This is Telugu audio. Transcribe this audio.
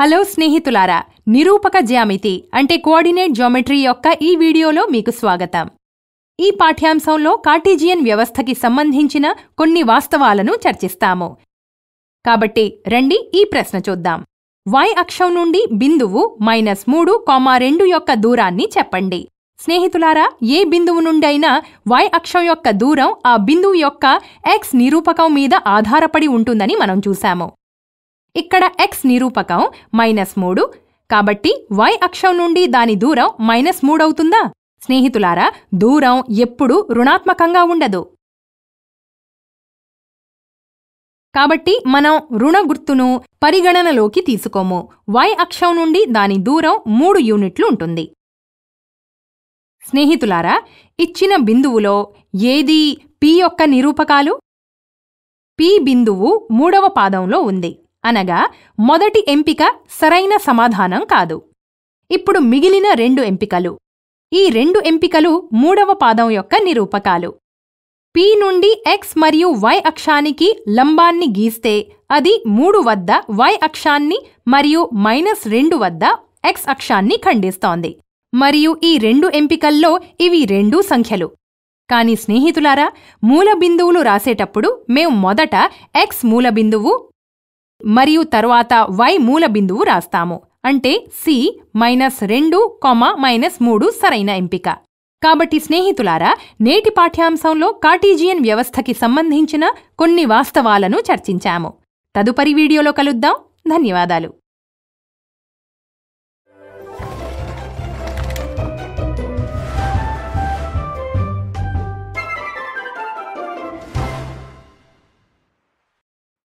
హలో స్నేహితులారా నిరూపక జ్యామితి అంటే కోఆర్డినేట్ జ్యామెట్రీ యొక్క ఈ వీడియోలో మీకు స్వాగతం ఈ పాఠ్యాంశంలో కార్టీజియన్ వ్యవస్థకి సంబంధించిన కొన్ని వాస్తవాలను చర్చిస్తాము కాబట్టి రండి ఈ ప్రశ్న చూద్దాం వై అక్షం నుండి బిందువు మైనస్ మూడు కామా రెండు యొక్క దూరాన్ని చెప్పండి స్నేహితులారా ఏ బిందువు నుండైనా వై అక్షం యొక్క దూరం ఆ బిందువు యొక్క ఎక్స్ నిరూపకం మీద ఆధారపడి ఉంటుందని మనం చూశాము ఇక్కడ ఎక్స్ నిరూపకం మైనస్ మూడు కాబట్టి వై అక్షం నుండి దాని దూరం మైనస్ మూడవుతుందా స్నేహితులారా దూరం ఎప్పుడూ రుణాత్మకంగా ఉండదు కాబట్టి మనం రుణ గుర్తును పరిగణనలోకి తీసుకోము వై అక్షం నుండి దాని దూరం మూడు యూనిట్లు ఉంటుంది స్నేహితులారా ఇచ్చిన బిందువులో ఏది పి యొక్క నిరూపకాలు పి బిందువు మూడవ పాదంలో ఉంది అనగా మొదటి ఎంపిక సరైన సమాధానం కాదు ఇప్పుడు మిగిలిన రెండు ఎంపికలు ఈ రెండు ఎంపికలు మూడవ పాదం యొక్క నిరూపకాలు పి నుండి ఎక్స్ మరియు వై అక్షానికి లంబాన్ని గీస్తే అది మూడు వద్ద వై అక్షాన్ని మరియు మైనస్ రెండు వద్ద ఎక్స్ అక్షాన్ని ఖండిస్తోంది మరియు ఈ రెండు ఎంపికల్లో ఇవి రెండూ సంఖ్యలు కాని స్నేహితులారా మూల బిందువులు రాసేటప్పుడు మేం మొదట ఎక్స్ మూల బిందువు మరియు తరువాత వై మూల బిందువు రాస్తాము అంటే సి మైనస్ రెండు కొమ మైనస్ మూడు సరైన ఎంపిక కాబట్టి స్నేహితులారా నేటి పాఠ్యాంశంలో కార్టీజియన్ వ్యవస్థకి సంబంధించిన కొన్ని వాస్తవాలను చర్చించాము తదుపరి వీడియోలో కలుద్దాం ధన్యవాదాలు